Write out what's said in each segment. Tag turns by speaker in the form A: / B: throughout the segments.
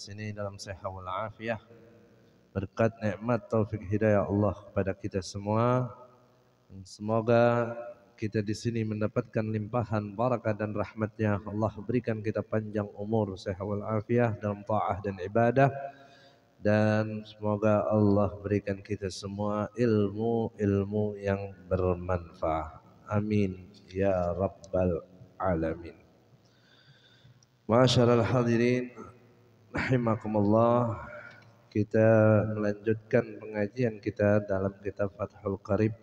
A: sini dalam sehat wal berkat nikmat taufik hidayah Allah kepada kita semua. Semoga kita di sini mendapatkan limpahan barakah dan rahmatnya. Allah berikan kita panjang umur, sehat wal dalam taah dan ibadah. Dan semoga Allah berikan kita semua ilmu-ilmu yang bermanfaat. Amin. Ya Rabbal Alamin. Masyarakat hadirin, rahimakumullah kita melanjutkan pengajian kita dalam kitab Fathul Karib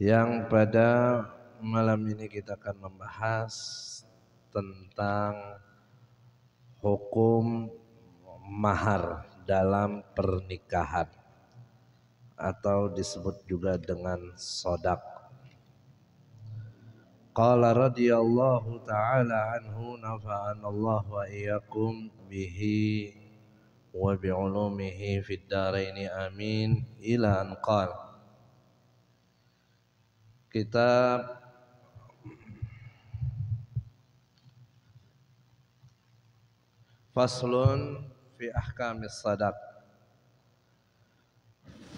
A: yang pada malam ini kita akan membahas tentang hukum mahar dalam pernikahan atau disebut juga dengan sodak Qala radhiyallahu ta'ala anhu nafa'an Allah wa iyyakum bihi wa bi'ulumihi fid daraini amin ila an qala Faslun fi ahkamis sadaq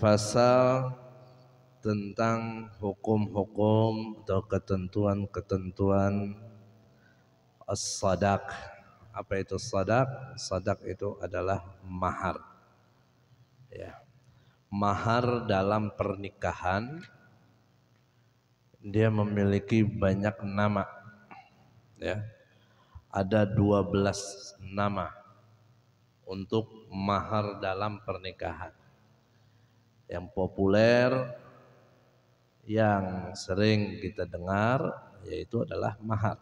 A: Fasal tentang hukum-hukum atau ketentuan-ketentuan as-sadak. Apa itu sadak? Sadak itu adalah mahar. Ya. Mahar dalam pernikahan dia memiliki banyak nama. Ya. Ada 12 nama untuk mahar dalam pernikahan. Yang populer yang sering kita dengar yaitu adalah mahar.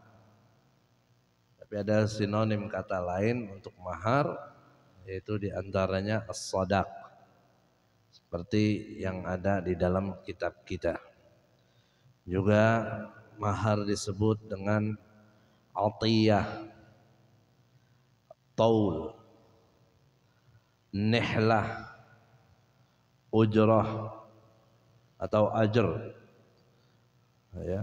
A: Tapi ada sinonim kata lain untuk mahar yaitu diantaranya as-sadaq. Seperti yang ada di dalam kitab kita. Juga mahar disebut dengan atiyah, taul, nihlah, ujrah atau ajr ya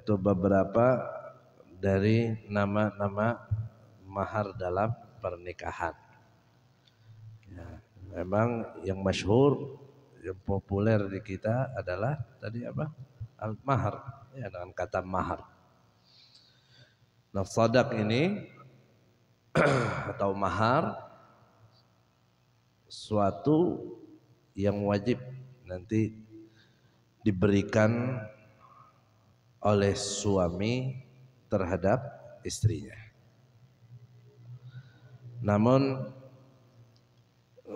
A: itu beberapa dari nama-nama mahar dalam pernikahan. Ya, memang yang masyhur, yang populer di kita adalah tadi apa? Al-mahar, ya dengan kata mahar. Nah, sadak ini atau mahar suatu yang wajib nanti diberikan oleh suami terhadap istrinya. Namun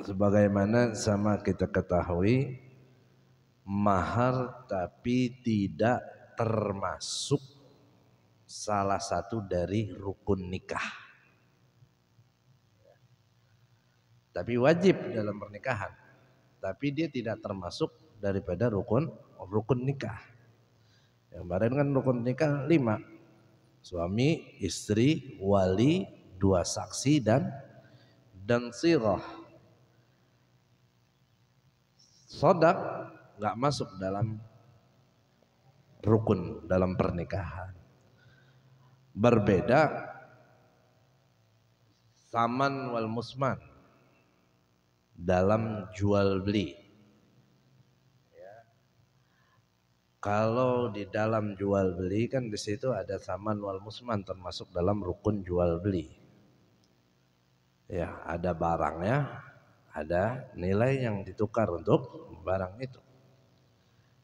A: sebagaimana sama kita ketahui mahar tapi tidak termasuk salah satu dari rukun nikah. tapi wajib dalam pernikahan. Tapi dia tidak termasuk daripada rukun oh, rukun nikah. Yang kemarin kan rukun nikah lima, suami, istri, wali, dua saksi dan dan sirah. Sodak nggak masuk dalam rukun dalam pernikahan. Berbeda saman wal musman dalam hmm. jual beli. Ya. Kalau di dalam jual beli kan di situ ada saman wal musman termasuk dalam rukun jual beli. Ya, ada barangnya, ada nilai yang ditukar untuk barang itu.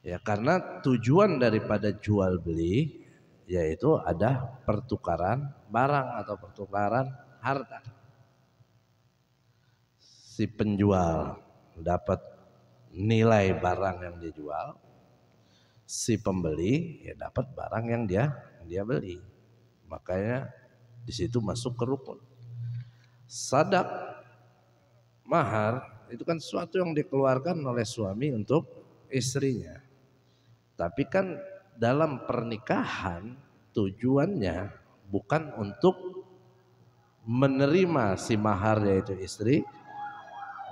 A: Ya, karena tujuan daripada jual beli yaitu ada pertukaran barang atau pertukaran harta si penjual dapat nilai barang yang dijual, si pembeli ya dapat barang yang dia dia beli. Makanya di situ masuk ke rukun. Sadak mahar itu kan sesuatu yang dikeluarkan oleh suami untuk istrinya. Tapi kan dalam pernikahan tujuannya bukan untuk menerima si mahar yaitu istri,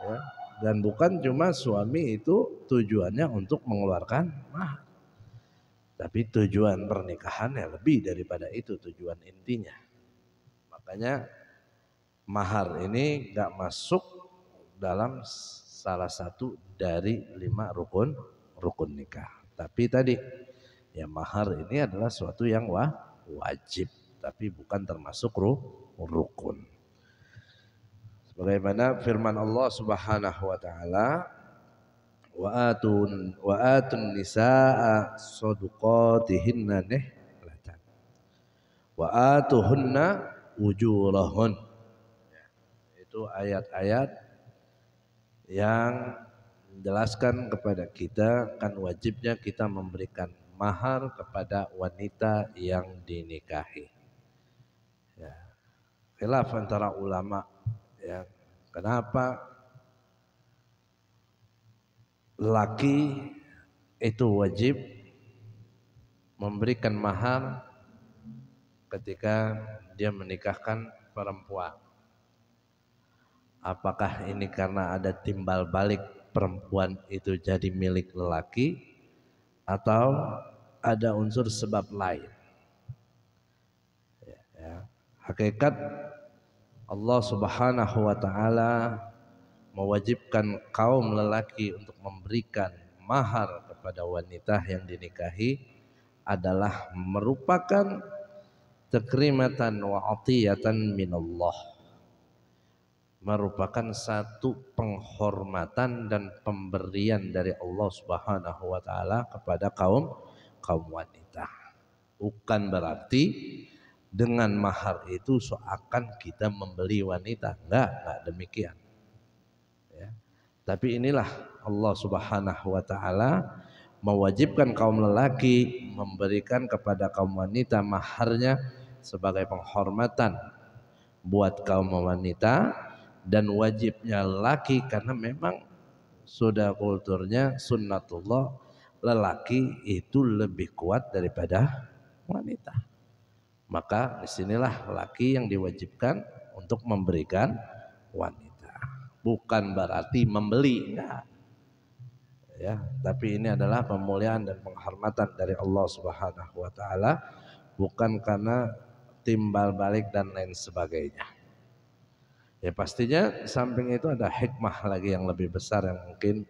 A: ya. dan bukan cuma suami itu tujuannya untuk mengeluarkan mah tapi tujuan pernikahannya lebih daripada itu tujuan intinya makanya mahar ini gak masuk dalam salah satu dari lima rukun rukun nikah tapi tadi ya mahar ini adalah suatu yang wah, wajib tapi bukan termasuk ru, rukun Sebagaimana firman Allah Subhanahu wa taala wa atun wa atun nisaa sadaqatihinna nihlatan wa atuhunna ujurahun ya, itu ayat-ayat yang menjelaskan kepada kita kan wajibnya kita memberikan mahar kepada wanita yang dinikahi ya. khilaf antara ulama Ya. Kenapa laki itu wajib memberikan mahar ketika dia menikahkan perempuan. Apakah ini karena ada timbal balik perempuan itu jadi milik lelaki atau ada unsur sebab lain? Ya, ya. Hakikat Allah Subhanahu wa taala mewajibkan kaum lelaki untuk memberikan mahar kepada wanita yang dinikahi adalah merupakan takrimatan wa atiyatan minallah merupakan satu penghormatan dan pemberian dari Allah Subhanahu wa taala kepada kaum kaum wanita. Bukan berarti dengan mahar itu seakan kita membeli wanita. Enggak, enggak demikian. Ya. Tapi inilah Allah Subhanahu wa taala mewajibkan kaum lelaki memberikan kepada kaum wanita maharnya sebagai penghormatan buat kaum wanita dan wajibnya lelaki karena memang sudah kulturnya sunnatullah lelaki itu lebih kuat daripada wanita. Maka disinilah laki yang diwajibkan untuk memberikan wanita. Bukan berarti membeli, enggak. Ya, tapi ini adalah pemuliaan dan penghormatan dari Allah Subhanahu wa taala bukan karena timbal balik dan lain sebagainya. Ya pastinya samping itu ada hikmah lagi yang lebih besar yang mungkin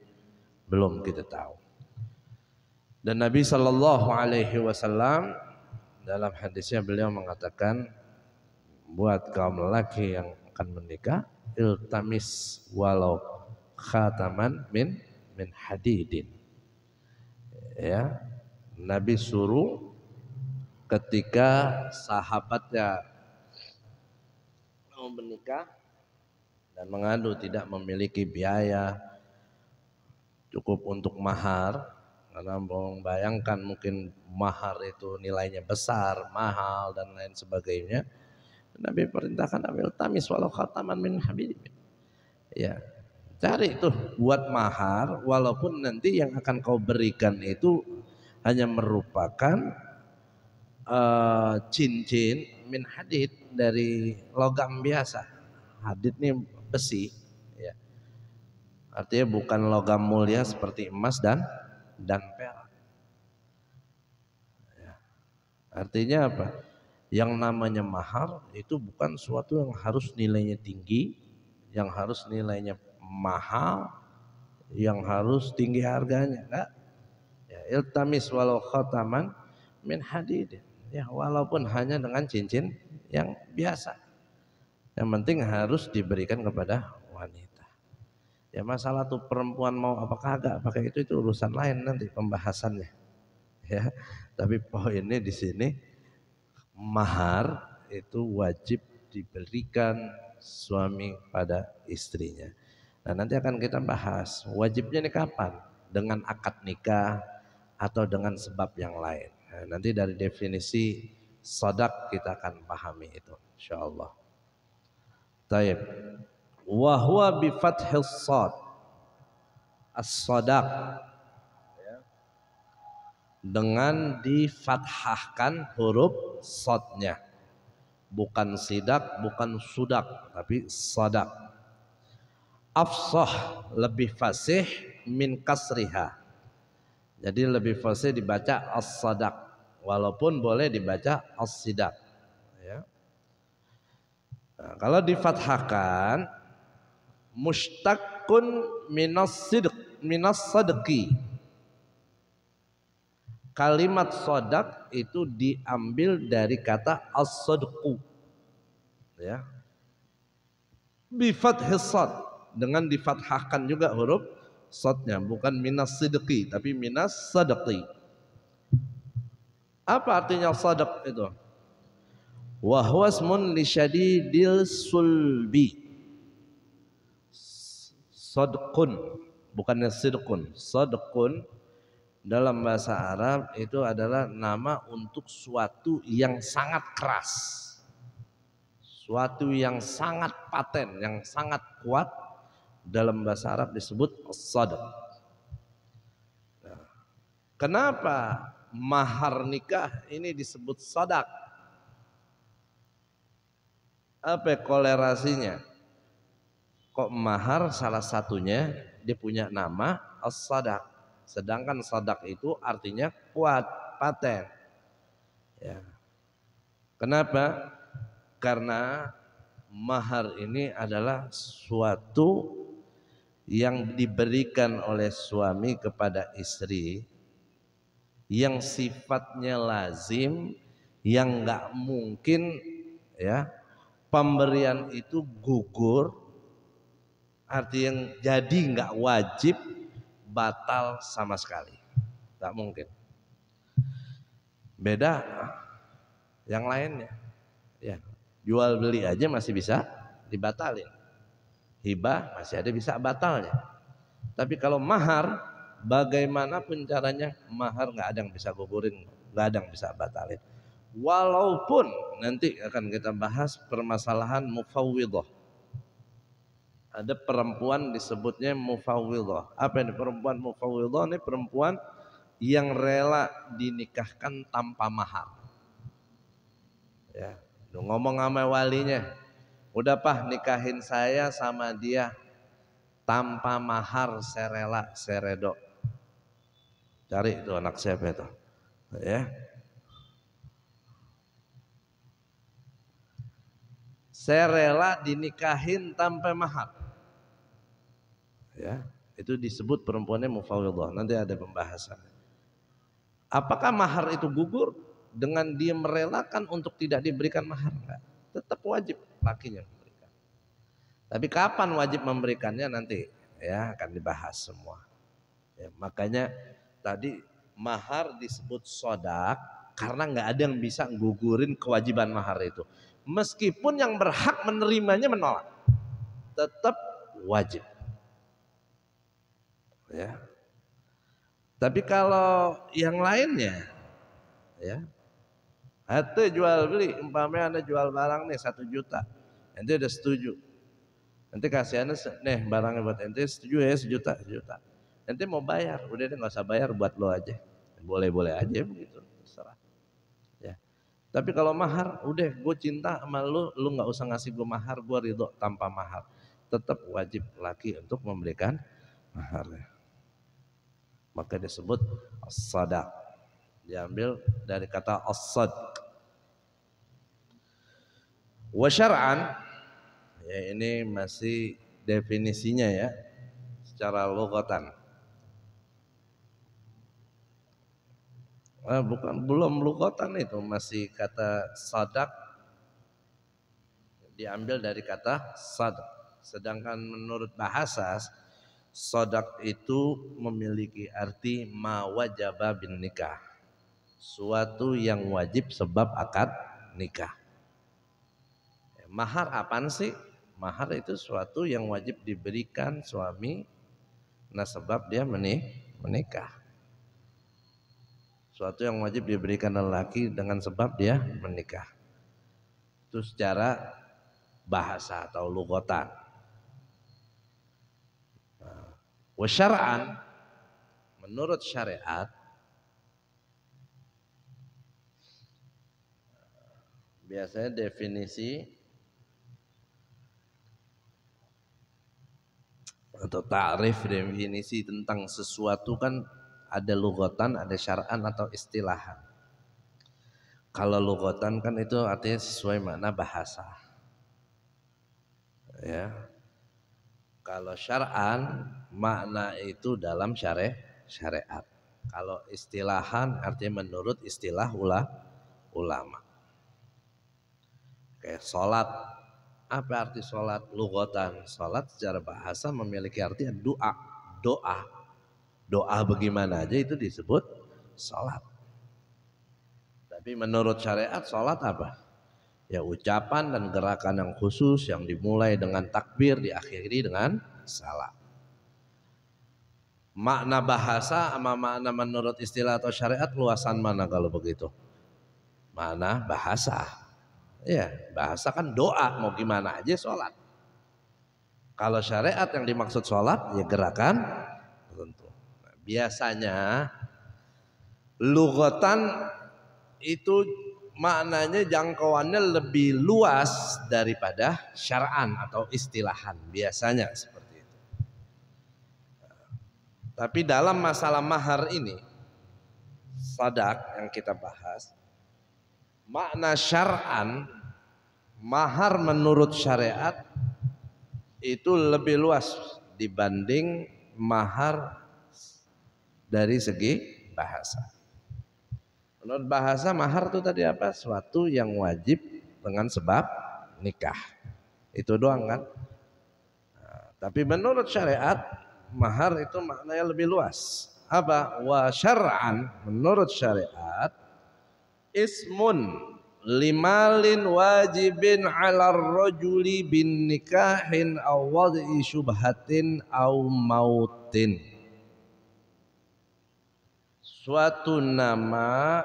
A: belum kita tahu. Dan Nabi Shallallahu Alaihi Wasallam dalam hadisnya beliau mengatakan buat kaum laki yang akan menikah iltamis walau khataman min min hadidin ya Nabi suruh ketika sahabatnya mau menikah dan mengadu tidak memiliki biaya cukup untuk mahar karena membayangkan mungkin mahar itu nilainya besar, mahal dan lain sebagainya. Nabi perintahkan ambil tamis walau khataman min habib. Ya. Cari itu buat mahar walaupun nanti yang akan kau berikan itu hanya merupakan uh, cincin min hadid dari logam biasa. Hadid ini besi ya. Artinya bukan logam mulia seperti emas dan dan perak. Ya. Artinya apa? Yang namanya mahar itu bukan suatu yang harus nilainya tinggi, yang harus nilainya mahal, yang harus tinggi harganya. Enggak. Ya, iltamis walau khotaman min hadid. Ya, walaupun hanya dengan cincin yang biasa. Yang penting harus diberikan kepada Ya masalah tuh perempuan mau apa kagak pakai itu itu urusan lain nanti pembahasannya. Ya. Tapi poinnya di sini mahar itu wajib diberikan suami pada istrinya. Nah, nanti akan kita bahas wajibnya ini kapan? Dengan akad nikah atau dengan sebab yang lain. Nah, nanti dari definisi sodak kita akan pahami itu insya Allah. Taib wa huwa bi fathis sad as-sadaq ya. dengan difathahkan huruf sodnya bukan sidak bukan sudak tapi sadak afsah lebih fasih min kasriha jadi lebih fasih dibaca as sadaq walaupun boleh dibaca as-sidak ya. nah, kalau difathahkan mustakun minas sidq minas sadqi kalimat sodak itu diambil dari kata as-sadqu ya bifat hisad dengan difathahkan juga huruf sadnya bukan minas sidqi tapi minas sadqi apa artinya sadak itu wa huwa ismun li sulbi sodkun bukannya sidkun sodkun dalam bahasa Arab itu adalah nama untuk suatu yang sangat keras suatu yang sangat paten yang sangat kuat dalam bahasa Arab disebut sodok kenapa mahar nikah ini disebut sodak? apa kolerasinya Kok mahar salah satunya dia punya nama as-sadak. Sedangkan sadak itu artinya kuat, paten. Ya. Kenapa? Karena mahar ini adalah suatu yang diberikan oleh suami kepada istri yang sifatnya lazim yang nggak mungkin ya pemberian itu gugur arti yang jadi nggak wajib batal sama sekali nggak mungkin beda yang lainnya ya jual beli aja masih bisa dibatalin hibah masih ada bisa batalnya tapi kalau mahar bagaimanapun caranya mahar nggak ada yang bisa gugurin nggak ada yang bisa batalin walaupun nanti akan kita bahas permasalahan mufawwidah ada perempuan disebutnya mufawwidhah. Apa ini perempuan mufawwidhah? Ini perempuan yang rela dinikahkan tanpa mahar. Ya, lu ngomong sama walinya, udah pah nikahin saya sama dia tanpa mahar serela seredo. Cari itu anak siapa itu. Ya. serela dinikahin tanpa mahar ya itu disebut perempuannya mufawidhah nanti ada pembahasan apakah mahar itu gugur dengan dia merelakan untuk tidak diberikan mahar enggak tetap wajib lakinya memberikan tapi kapan wajib memberikannya nanti ya akan dibahas semua ya, makanya tadi mahar disebut sodak karena nggak ada yang bisa gugurin kewajiban mahar itu meskipun yang berhak menerimanya menolak tetap wajib ya. Tapi kalau yang lainnya ya hati jual beli, umpamanya anda jual barang nih satu juta, nanti udah setuju. Nanti kasihannya nih barangnya buat nanti setuju ya sejuta sejuta. Nanti mau bayar, udah deh nggak usah bayar buat lo aja, boleh boleh aja begitu terserah. Ya. Tapi kalau mahar, udah gue cinta sama lo, lo nggak usah ngasih gue mahar, gue ridho tanpa mahar. Tetap wajib lagi untuk memberikan maharnya. Maka disebut as-sadaq. Diambil dari kata as-sadq. Wa syar'an ya ini masih definisinya ya secara logotan Eh, ah, bukan belum lugatan itu masih kata sadak diambil dari kata sad sedangkan menurut bahasa Sodak itu memiliki arti mawajaba bin nikah. Suatu yang wajib sebab akad nikah. Eh, mahar apaan sih? Mahar itu suatu yang wajib diberikan suami nah sebab dia menikah. Suatu yang wajib diberikan lelaki dengan sebab dia menikah. Itu secara bahasa atau lugotan Wasyara'an menurut syariat biasanya definisi atau tarif definisi tentang sesuatu kan ada lugotan, ada syara'an atau istilahan. Kalau lugotan kan itu artinya sesuai makna bahasa. Ya. Kalau syara'an makna itu dalam syare syariat. Kalau istilahan artinya menurut istilah ula, ulama. Oke, solat apa arti solat Lugotan. Solat secara bahasa memiliki arti doa, doa. Doa bagaimana aja itu disebut solat. Tapi menurut syariat solat apa? ya ucapan dan gerakan yang khusus yang dimulai dengan takbir diakhiri dengan salam makna bahasa sama makna menurut istilah atau syariat luasan mana kalau begitu? Mana bahasa? Ya, bahasa kan doa mau gimana aja sholat. Kalau syariat yang dimaksud sholat ya gerakan tertentu. Nah, biasanya lugotan itu maknanya jangkauannya lebih luas daripada syara'an atau istilahan biasanya tapi dalam masalah mahar ini, sadak yang kita bahas, makna syar'an, mahar menurut syariat itu lebih luas dibanding mahar dari segi bahasa. Menurut bahasa mahar itu tadi apa? Suatu yang wajib dengan sebab nikah. Itu doang kan? Nah, tapi menurut syariat mahar itu maknanya lebih luas. Apa? Wa syar'an menurut syariat ismun limalin wajibin ala rajuli bin nikahin aw wad'i syubhatin aw mautin. Suatu nama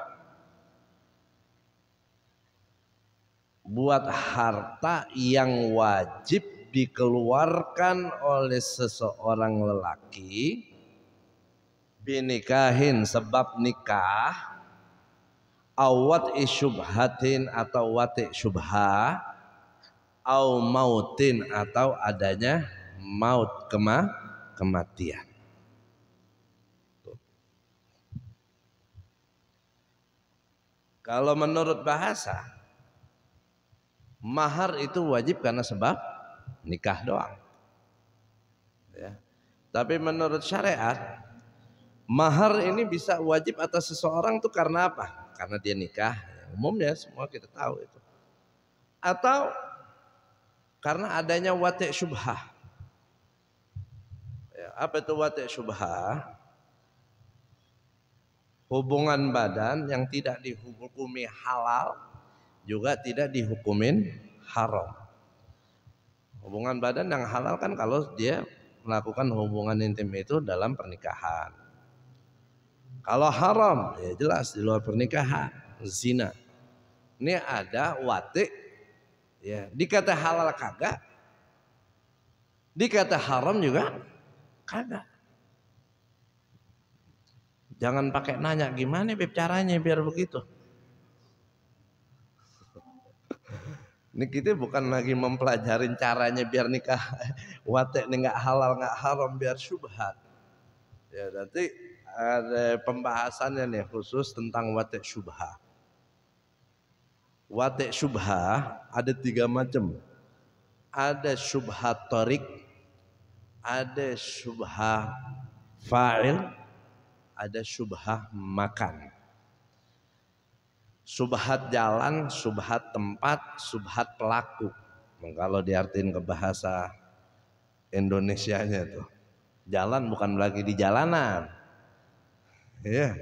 A: buat harta yang wajib dikeluarkan oleh seseorang lelaki binikahin sebab nikah awat isyubhatin atau wati syubha au mautin atau adanya maut kema kematian Kalau menurut bahasa mahar itu wajib karena sebab nikah doang. Ya. Tapi menurut syariat mahar ini bisa wajib atas seseorang tuh karena apa? Karena dia nikah. Ya, umumnya semua kita tahu itu. Atau karena adanya watek syubhah. Ya, apa itu watek syubhah? Hubungan badan yang tidak dihukumi halal juga tidak dihukumin haram. Hubungan badan yang halal kan kalau dia melakukan hubungan intim itu dalam pernikahan. Kalau haram, ya jelas di luar pernikahan, zina. Ini ada watik, ya dikata halal kagak, dikata haram juga kagak. Jangan pakai nanya gimana caranya biar begitu. Ini kita bukan lagi mempelajari caranya biar nikah watek ini nggak halal nggak haram biar syubhat. Ya nanti ada pembahasannya nih khusus tentang watek syubha. Watek syubha ada tiga macam. Ada syubha torik, ada syubha fa'il, ada syubha makan subhat jalan, subhat tempat, subhat pelaku. Kalau diartin ke bahasa Indonesia-nya itu, Jalan bukan lagi di jalanan. Ya. Yeah.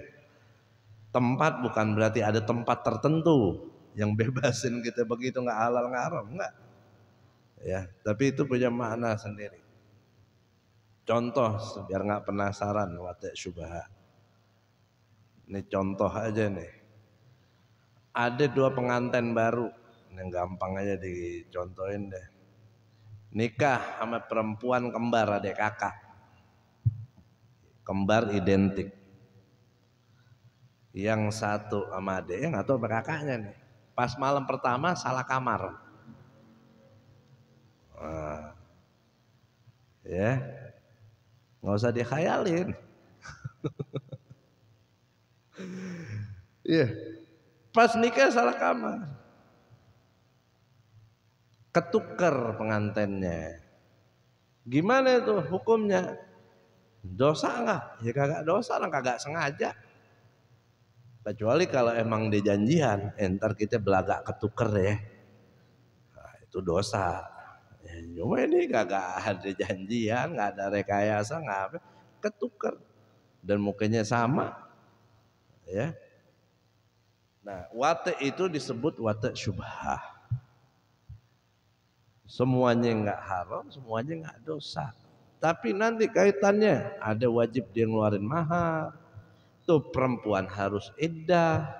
A: Tempat bukan berarti ada tempat tertentu yang bebasin kita begitu nggak halal nggak haram nggak. Ya, tapi itu punya makna sendiri. Contoh biar nggak penasaran watak subha. Ini contoh aja nih ada dua pengantin baru yang gampang aja dicontohin deh nikah sama perempuan kembar adik kakak kembar identik yang satu sama adik yang atau kakaknya nih pas malam pertama salah kamar nah, ya nggak usah dikhayalin iya yeah. Pas nikah salah kamar. Ketuker pengantennya. Gimana itu hukumnya? Dosa enggak? Ya kagak dosa lah, kagak sengaja. Kecuali kalau emang dia janjian, entar eh, kita belagak ketuker ya. Nah, itu dosa. Ya, cuma ini kagak ada janjian, gak ada rekayasa, nggak apa. Ketuker. Dan mukanya sama. Ya, Nah, watak itu disebut wate syubhah. Semuanya enggak haram, semuanya enggak dosa. Tapi nanti kaitannya ada wajib dia ngeluarin mahar. Tuh perempuan harus iddah.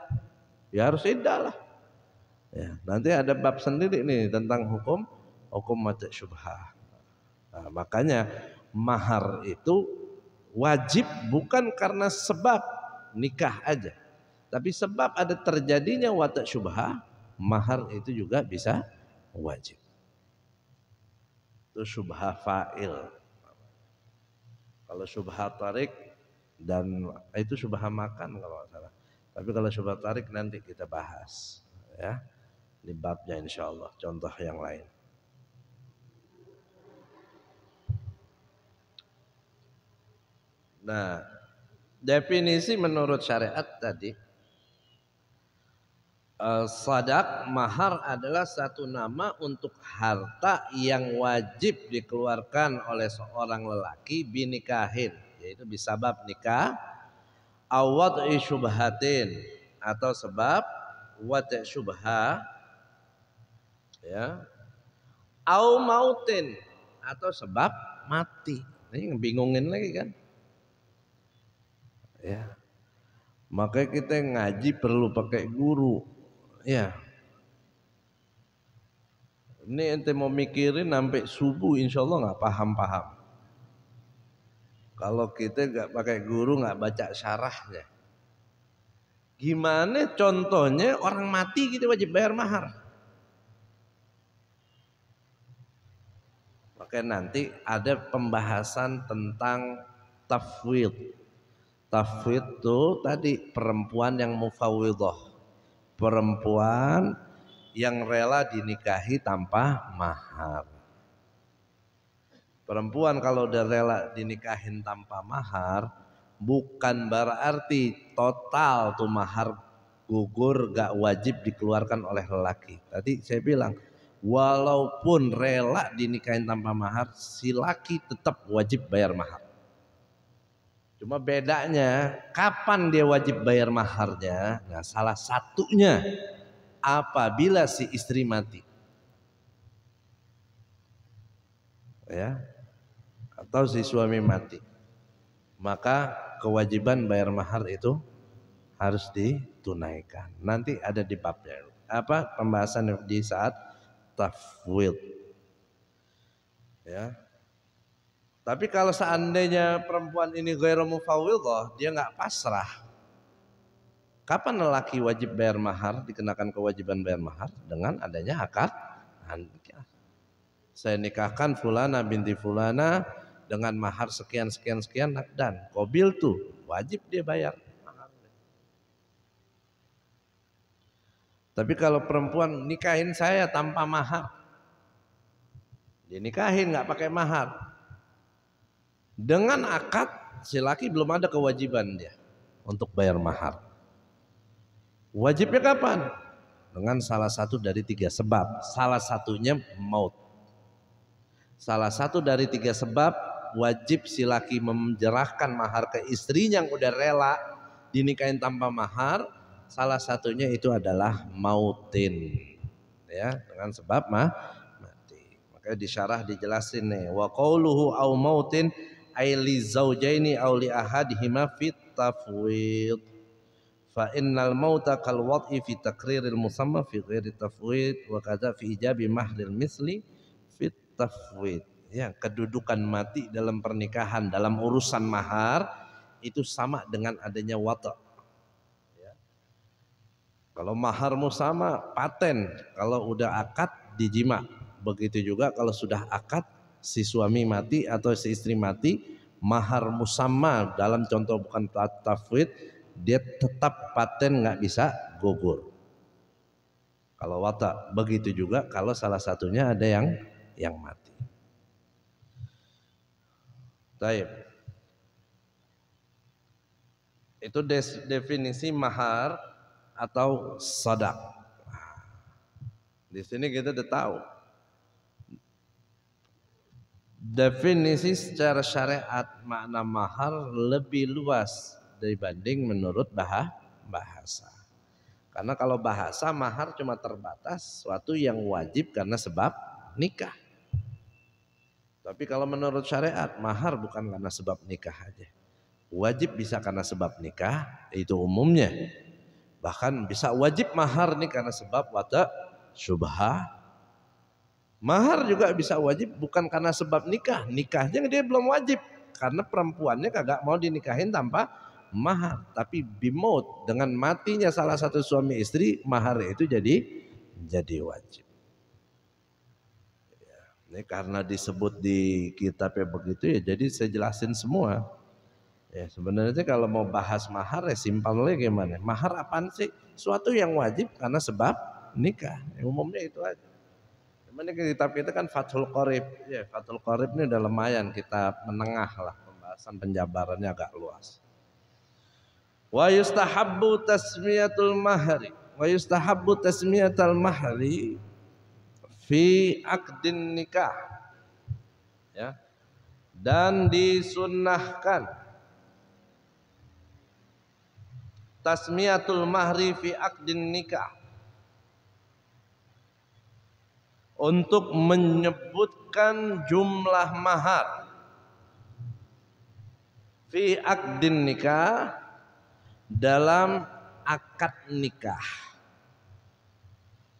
A: Ya harus iddah lah. Ya, nanti ada bab sendiri nih tentang hukum hukum watak syubhah. Nah, makanya mahar itu wajib bukan karena sebab nikah aja tapi sebab ada terjadinya watak syubha, mahar itu juga bisa wajib. Itu syubha fa'il. Kalau syubha tarik dan eh, itu syubha makan kalau salah. Tapi kalau syubha tarik nanti kita bahas ya di babnya insya Allah. Contoh yang lain. Nah, definisi menurut syariat tadi Eh, sadak mahar adalah satu nama untuk harta yang wajib dikeluarkan oleh seorang lelaki binikahin yaitu bisabab nikah awad isubhatin atau sebab wat syubha ya au mautin atau sebab mati ini bingungin lagi kan ya makanya kita ngaji perlu pakai guru Ya. Ini ente mau mikirin sampai subuh insya Allah nggak paham-paham. Kalau kita nggak pakai guru nggak baca syarahnya. Gimana contohnya orang mati kita gitu wajib bayar mahar. Oke nanti ada pembahasan tentang tafwid. Tafwid itu tadi perempuan yang mufawidoh perempuan yang rela dinikahi tanpa mahar. Perempuan kalau udah rela dinikahin tanpa mahar, bukan berarti total tuh mahar gugur gak wajib dikeluarkan oleh lelaki. Tadi saya bilang, walaupun rela dinikahin tanpa mahar, si laki tetap wajib bayar mahar. Cuma bedanya kapan dia wajib bayar maharnya? Nah, salah satunya apabila si istri mati. Ya. Atau si suami mati. Maka kewajiban bayar mahar itu harus ditunaikan. Nanti ada di babnya. Apa pembahasan di saat tafwid. Ya. Tapi kalau seandainya perempuan ini gairah mufawwidhah, dia nggak pasrah. Kapan lelaki wajib bayar mahar, dikenakan kewajiban bayar mahar dengan adanya akad nah, ya. Saya nikahkan fulana binti fulana dengan mahar sekian sekian sekian dan kobil tuh wajib dia bayar. Tapi kalau perempuan nikahin saya tanpa mahar, dia nikahin nggak pakai mahar, dengan akad si laki belum ada kewajiban dia untuk bayar mahar. Wajibnya kapan? Dengan salah satu dari tiga sebab. Salah satunya maut. Salah satu dari tiga sebab wajib si laki menjerahkan mahar ke istrinya yang udah rela dinikahin tanpa mahar. Salah satunya itu adalah mautin. Ya, dengan sebab mah mati. Makanya disyarah dijelasin nih. Wa qawluhu au mautin aili zaujaini aw li ahadihima fit tafwid fa innal mauta kal wad'i fi takriril musamma fi ghairi tafwid wa kadza fi ijabi mahril misli fit tafwid ya kedudukan mati dalam pernikahan dalam urusan mahar itu sama dengan adanya wata ya. kalau maharmu sama paten kalau udah akad dijima begitu juga kalau sudah akad si suami mati atau si istri mati mahar musamma dalam contoh bukan tafwid dia tetap paten nggak bisa gugur kalau watak begitu juga kalau salah satunya ada yang yang mati Taib. Itu definisi mahar atau sadak. Nah, di sini kita udah tahu definisi secara syariat makna mahar lebih luas dibanding menurut bahah bahasa. Karena kalau bahasa mahar cuma terbatas suatu yang wajib karena sebab nikah. Tapi kalau menurut syariat mahar bukan karena sebab nikah aja. Wajib bisa karena sebab nikah itu umumnya. Bahkan bisa wajib mahar nih karena sebab wata syubha Mahar juga bisa wajib bukan karena sebab nikah. Nikahnya dia belum wajib. Karena perempuannya kagak mau dinikahin tanpa mahar. Tapi bimut dengan matinya salah satu suami istri mahar itu jadi jadi wajib. Ya, ini karena disebut di kitabnya begitu ya jadi saya jelasin semua. Ya sebenarnya kalau mau bahas mahar ya simpel lagi gimana. Mahar apaan sih? Suatu yang wajib karena sebab nikah. Ya, umumnya itu aja. Cuman ini kitab itu kan Fathul Qorib. Ya, Fathul Qorib ini udah lumayan kita menengah lah pembahasan penjabarannya agak luas. Wa yustahabbu tasmiyatul mahri, Wa yustahabbu tasmiyatul mahri fi akdin nikah. Ya. Dan disunnahkan tasmiyatul mahri fi akdin nikah untuk menyebutkan jumlah mahar fi akdin nikah dalam akad nikah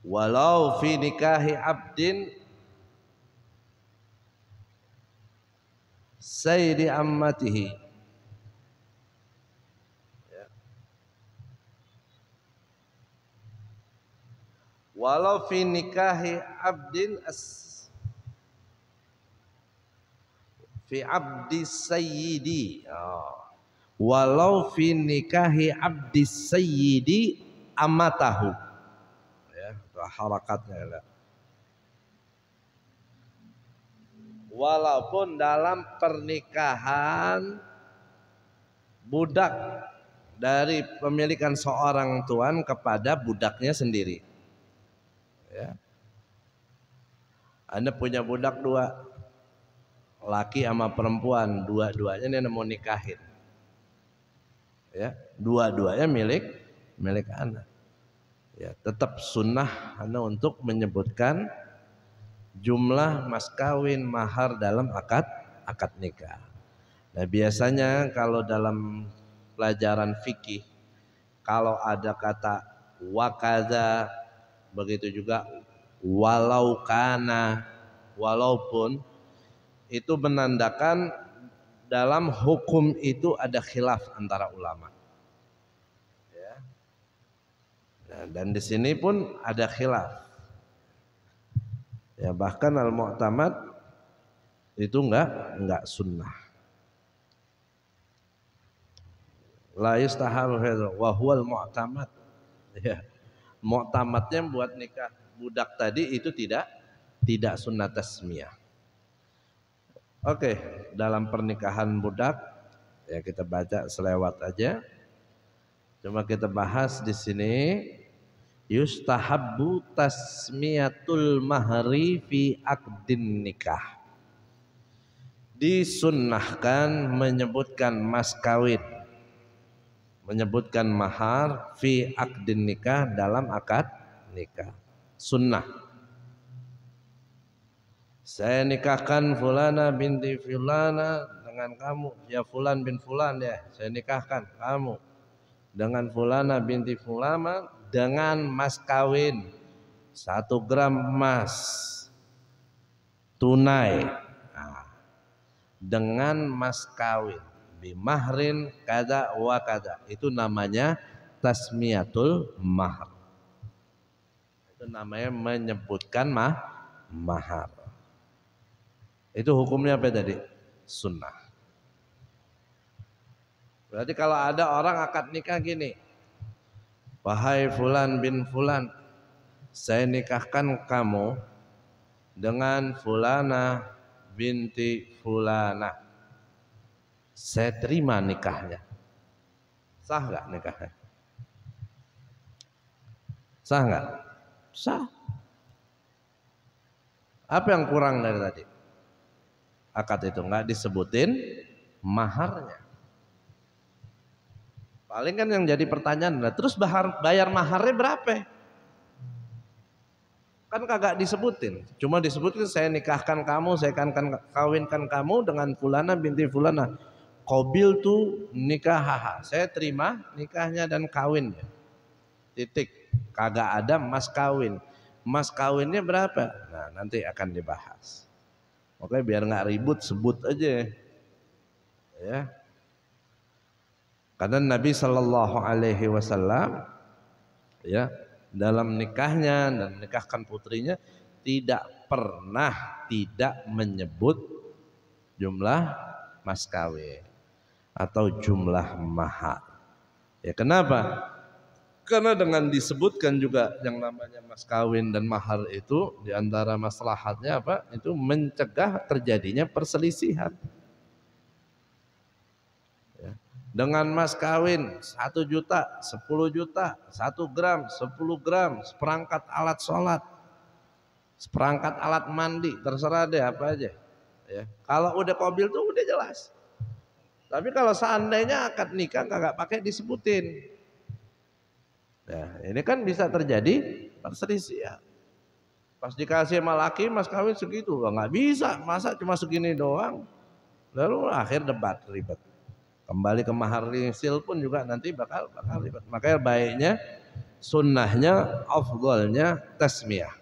A: walau fi nikahi abdin sayyidi ammatihi walau fi nikahi abdin as fi abdi sayyidi oh. walau fi nikahi abdi sayyidi amatahu ya harakatnya ya. walaupun dalam pernikahan budak dari pemilikan seorang tuan kepada budaknya sendiri ya. Anda punya budak dua laki sama perempuan dua-duanya ini mau nikahin ya dua-duanya milik milik Anda ya tetap sunnah Anda untuk menyebutkan jumlah mas kawin mahar dalam akad akad nikah nah biasanya kalau dalam pelajaran fikih kalau ada kata wakada Begitu juga walau kana walaupun itu menandakan dalam hukum itu ada khilaf antara ulama. Ya. Nah, dan di sini pun ada khilaf. Ya bahkan al-mu'tamad itu enggak enggak sunnah. La yustahabu wa huwal mu'tamad. Ya muktamadnya buat nikah budak tadi itu tidak tidak sunnah tasmiyah. Oke, dalam pernikahan budak ya kita baca selewat aja. Cuma kita bahas di sini yustahabbu tasmiyatul mahri fi akdin nikah. Disunnahkan menyebutkan mas kawin menyebutkan mahar fi akdin nikah dalam akad nikah sunnah saya nikahkan fulana binti fulana dengan kamu ya fulan bin fulan ya saya nikahkan kamu dengan fulana binti fulana dengan mas kawin satu gram emas tunai nah, dengan mas kawin mahrin kada wa kada. Itu namanya tasmiyatul mahar. Itu namanya menyebutkan mah mahar. Itu hukumnya apa tadi? Sunnah. Berarti kalau ada orang akad nikah gini. Wahai fulan bin fulan, saya nikahkan kamu dengan fulana binti fulana saya terima nikahnya. Sah nggak nikahnya? Sah nggak? Sah. Apa yang kurang dari tadi? Akad itu nggak disebutin maharnya. Paling kan yang jadi pertanyaan adalah terus bahar, bayar maharnya berapa? Kan kagak disebutin, cuma disebutin saya nikahkan kamu, saya akan kan, kawinkan kamu dengan fulana binti fulana Kobil tu nikahaha. Saya terima nikahnya dan kawinnya. Titik. Kagak ada mas kawin. Mas kawinnya berapa? Nah nanti akan dibahas. Oke biar nggak ribut sebut aja. Ya. Karena Nabi Shallallahu Alaihi Wasallam ya dalam nikahnya dan nikahkan putrinya tidak pernah tidak menyebut jumlah mas kawin atau jumlah maha. Ya kenapa? Karena dengan disebutkan juga yang namanya mas kawin dan mahar itu diantara maslahatnya apa? Itu mencegah terjadinya perselisihan. Ya. Dengan mas kawin satu juta, sepuluh juta, satu gram, sepuluh gram, seperangkat alat sholat, seperangkat alat mandi, terserah deh apa aja. Ya. Kalau udah kobil tuh udah jelas. Tapi kalau seandainya akad nikah kagak pakai disebutin. Nah, ini kan bisa terjadi perselisihan. Pas dikasih sama laki mas kawin segitu, nggak bisa, masa cuma segini doang. Lalu akhir debat ribet. Kembali ke mahar sil pun juga nanti bakal bakal ribet. Makanya baiknya sunnahnya, afdolnya tasmiyah.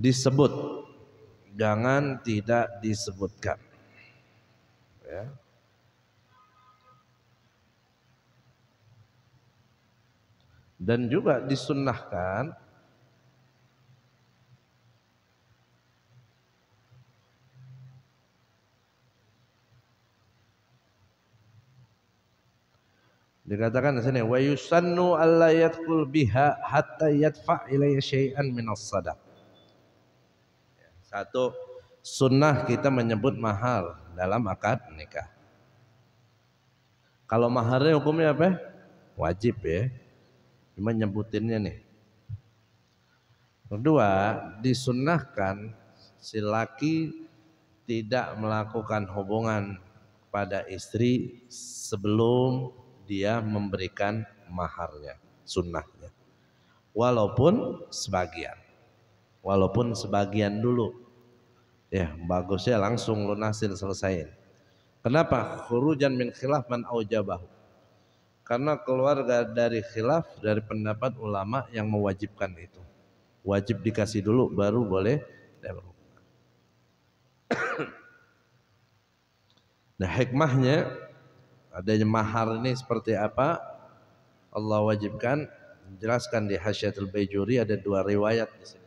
A: Disebut, jangan tidak disebutkan ya. Dan juga disunnahkan Dikatakan di sini wa yusannu alla yadkhul biha hatta yadfa ilayya syai'an min as-sadaq. Ya, satu sunnah kita menyebut mahal dalam akad nikah. Kalau maharnya hukumnya apa? Wajib ya. Cuma nyebutinnya nih. Kedua, disunahkan si laki tidak melakukan hubungan pada istri sebelum dia memberikan maharnya, sunnahnya. Walaupun sebagian. Walaupun sebagian dulu Ya, bagusnya langsung lunasin selesaiin. Kenapa? Khurujan min khilaf man aujabahu. Karena keluarga dari khilaf dari pendapat ulama yang mewajibkan itu. Wajib dikasih dulu baru boleh Nah hikmahnya adanya mahar ini seperti apa? Allah wajibkan jelaskan di Hasyatul bayjuri ada dua riwayat di sini.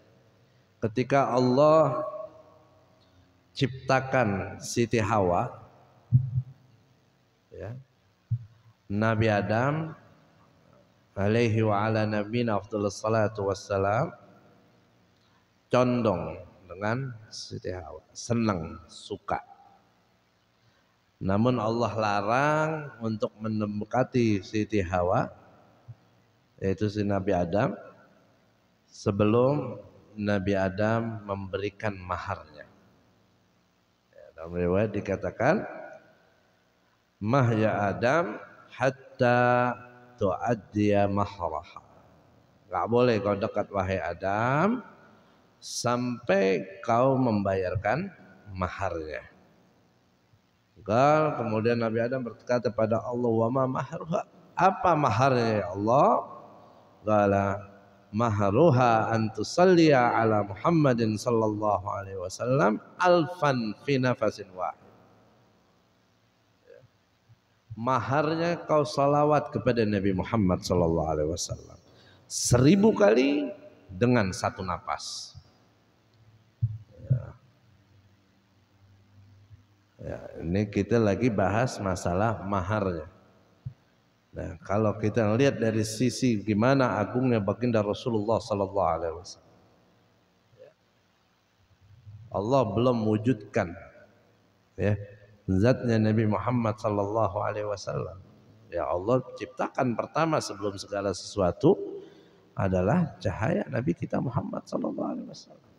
A: Ketika Allah ciptakan Siti Hawa ya. Nabi Adam alaihi wa ala nabina afdhalus salatu wassalam condong dengan Siti Hawa, senang, suka. Namun Allah larang untuk mendekati Siti Hawa yaitu si Nabi Adam sebelum Nabi Adam memberikan maharnya. Dalam riwayat dikatakan Mahya Adam hatta tuaddiya mahraha. Enggak boleh kau dekat wahai Adam sampai kau membayarkan maharnya. Gal, kemudian Nabi Adam berkata kepada Allah, "Wa ma mahruha?" Apa maharnya ya Allah? Gala maharuha an tusalliya ala Muhammadin sallallahu alaihi wasallam alfan fi nafasin wahid. Maharnya kau salawat kepada Nabi Muhammad sallallahu alaihi wasallam seribu kali dengan satu napas. Ya. Ya, ini kita lagi bahas masalah maharnya. Nah, kalau kita lihat dari sisi gimana agungnya baginda Rasulullah sallallahu alaihi wasallam. Allah belum wujudkan ya zatnya Nabi Muhammad sallallahu alaihi wasallam. Ya Allah ciptakan pertama sebelum segala sesuatu adalah cahaya Nabi kita Muhammad sallallahu alaihi wasallam.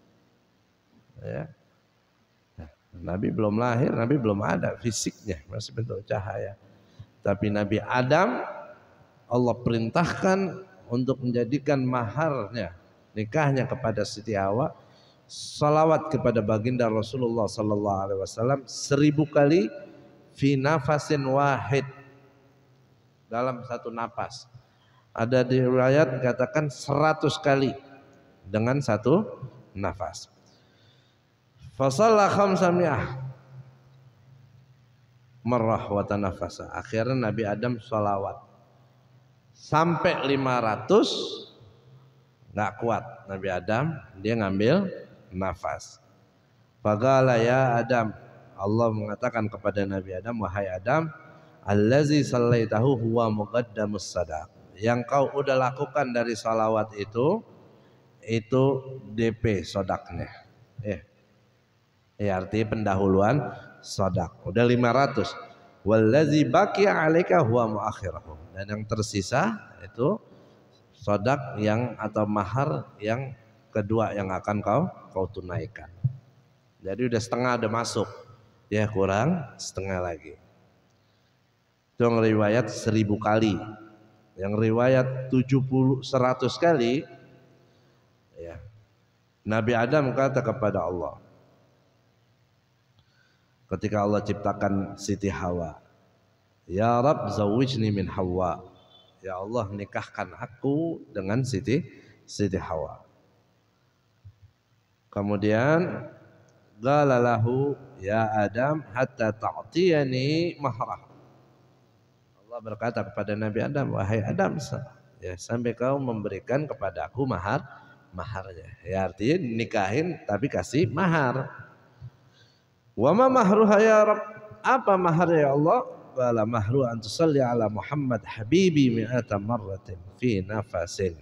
A: Ya. Nah, Nabi belum lahir, Nabi belum ada fisiknya, masih bentuk cahaya. Tapi Nabi Adam Allah perintahkan untuk menjadikan maharnya, nikahnya kepada Siti Hawa, salawat kepada baginda Rasulullah Sallallahu Alaihi Wasallam seribu kali fi nafasin wahid dalam satu napas. Ada di riwayat katakan seratus kali dengan satu nafas. Fasallah khamsamiah merah nafas. Akhirnya Nabi Adam salawat Sampai 500 nggak kuat Nabi Adam, dia ngambil nafas. Fagala ya Adam. Allah mengatakan kepada Nabi Adam, wahai Adam, allazi sallaitahu huwa muqaddamus sadaq. Yang kau udah lakukan dari salawat itu itu DP sodaknya. Eh, ya eh, arti pendahuluan Sodak Udah 500. Wallazi baki alaika huwa muakhirahu. Dan yang tersisa itu sodak yang atau mahar yang kedua yang akan kau kau tunaikan. Jadi udah setengah ada masuk. Ya kurang setengah lagi. Itu yang riwayat seribu kali. Yang riwayat 70 100 kali ya. Nabi Adam kata kepada Allah, ketika Allah ciptakan Siti Hawa. Ya Rab zawijni min Hawa. Ya Allah nikahkan aku dengan Siti Siti Hawa. Kemudian Galalahu ya Adam hatta ta'tiyani mahrah. Allah berkata kepada Nabi Adam, wahai Adam, ya sampai kau memberikan kepadaku mahar maharnya. Ya artinya nikahin tapi kasih mahar. Wa ma mahruha ya Rabb? Apa mahar ya Allah? Wala mahru an tusalli ala Muhammad habibi mi'ata marratin fi nafasin.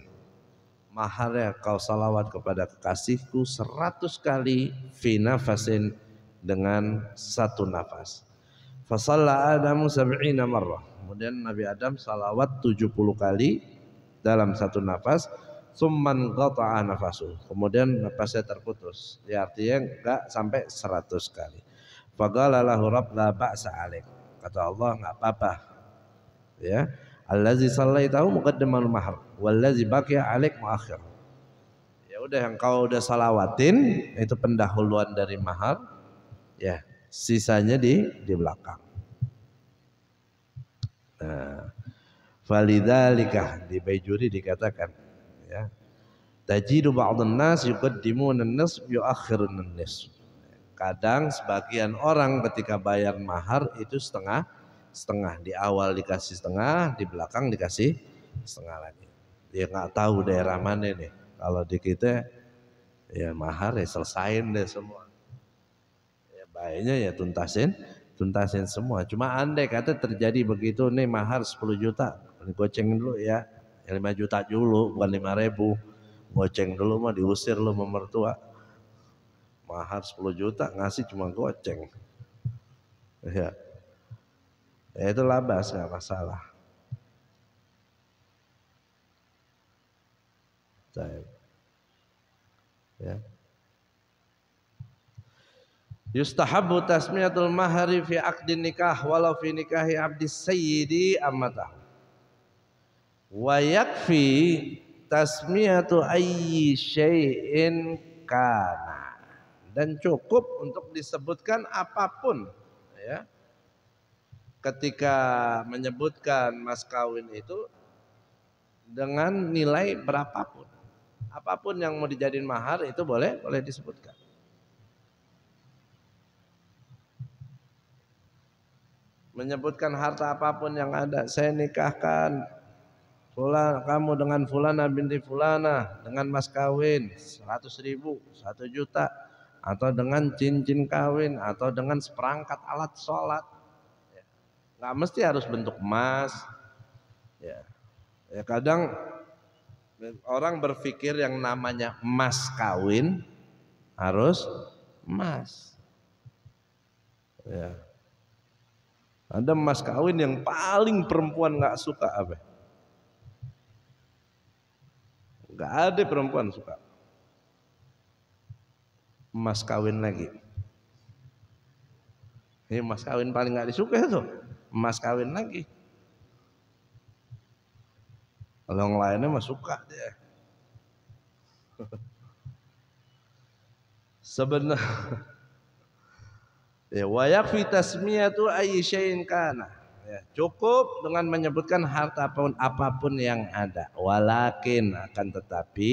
A: Mahar ya kau salawat kepada kekasihku seratus kali fi nafasin dengan satu nafas. Fasalla Adamu sab'ina marrah. Kemudian Nabi Adam salawat 70 kali dalam satu nafas. Summan qata'a nafasu. Kemudian nafasnya terputus. Ya artinya enggak sampai 100 kali. Faqala lahu rabbna ba'sa alik. Kata Allah enggak apa-apa. Ya. Allazi sallaitahu muqaddaman mahar wallazi bakia alik muakhir. Ya udah yang kau udah salawatin itu pendahuluan dari mahar. Ya, sisanya di di belakang. Nah, falidzalika di Bayjuri dikatakan ya. Tajidu ba'dun nas yuqaddimuna an-nisf yu'akhkhiruna an-nisf. Kadang sebagian orang ketika bayar mahar itu setengah setengah di awal dikasih setengah, di belakang dikasih setengah lagi. Dia ya, nggak tahu daerah mana nih. Kalau di kita ya mahar ya selesain deh semua. Ya baiknya ya tuntasin, tuntasin semua. Cuma andai kata terjadi begitu nih mahar 10 juta, goceng dulu ya. 5 ya juta dulu bukan 5 ribu. Goceng dulu mah diusir lu mertua mahar 10 juta ngasih cuma goceng ya ya itu labas nggak masalah ya Yustahabu tasmiyatul mahari fi akdi nikah walau fi nikahi abdi sayyidi ammatahu. Wa yakfi tasmiyatu ayyi syai'in kana dan cukup untuk disebutkan apapun ya ketika menyebutkan mas kawin itu dengan nilai berapapun apapun yang mau dijadiin mahar itu boleh boleh disebutkan menyebutkan harta apapun yang ada saya nikahkan fulan kamu dengan fulana binti fulana dengan mas kawin 100 ribu 1 juta atau dengan cincin kawin atau dengan seperangkat alat sholat nggak mesti harus bentuk emas ya, ya kadang orang berpikir yang namanya emas kawin harus emas ya ada emas kawin yang paling perempuan nggak suka apa nggak ada perempuan suka mas kawin lagi. Ini eh, mas kawin paling nggak disukai tuh, mas kawin lagi. Kalau yang lainnya mah suka dia. Sebenarnya ya wayak fitasmiyatu ayyishain kana. Ya, cukup dengan menyebutkan harta apapun, apapun yang ada. Walakin akan tetapi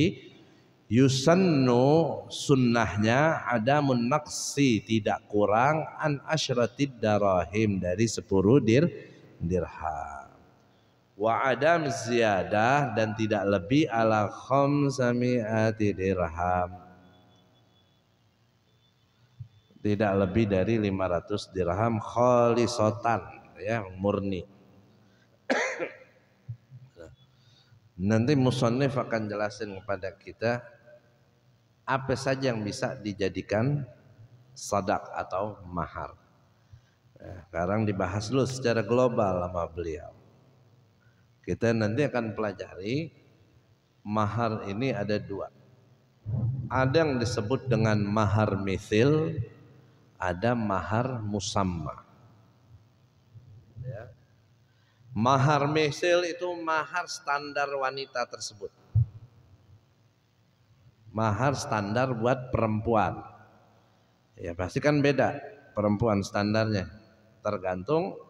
A: yusannu sunnahnya ada menaksi tidak kurang an asyratid darahim dari 10 dir dirham wa adam ziyadah dan tidak lebih ala khamsami'ati dirham tidak lebih dari 500 dirham sotan ya murni nanti musonif akan jelasin kepada kita apa saja yang bisa dijadikan sadak atau mahar. Nah, sekarang dibahas dulu secara global sama beliau. Kita nanti akan pelajari mahar ini ada dua. Ada yang disebut dengan mahar misil, ada mahar musamma. Ya. Mahar misil itu mahar standar wanita tersebut mahar standar buat perempuan. Ya pasti kan beda perempuan standarnya. Tergantung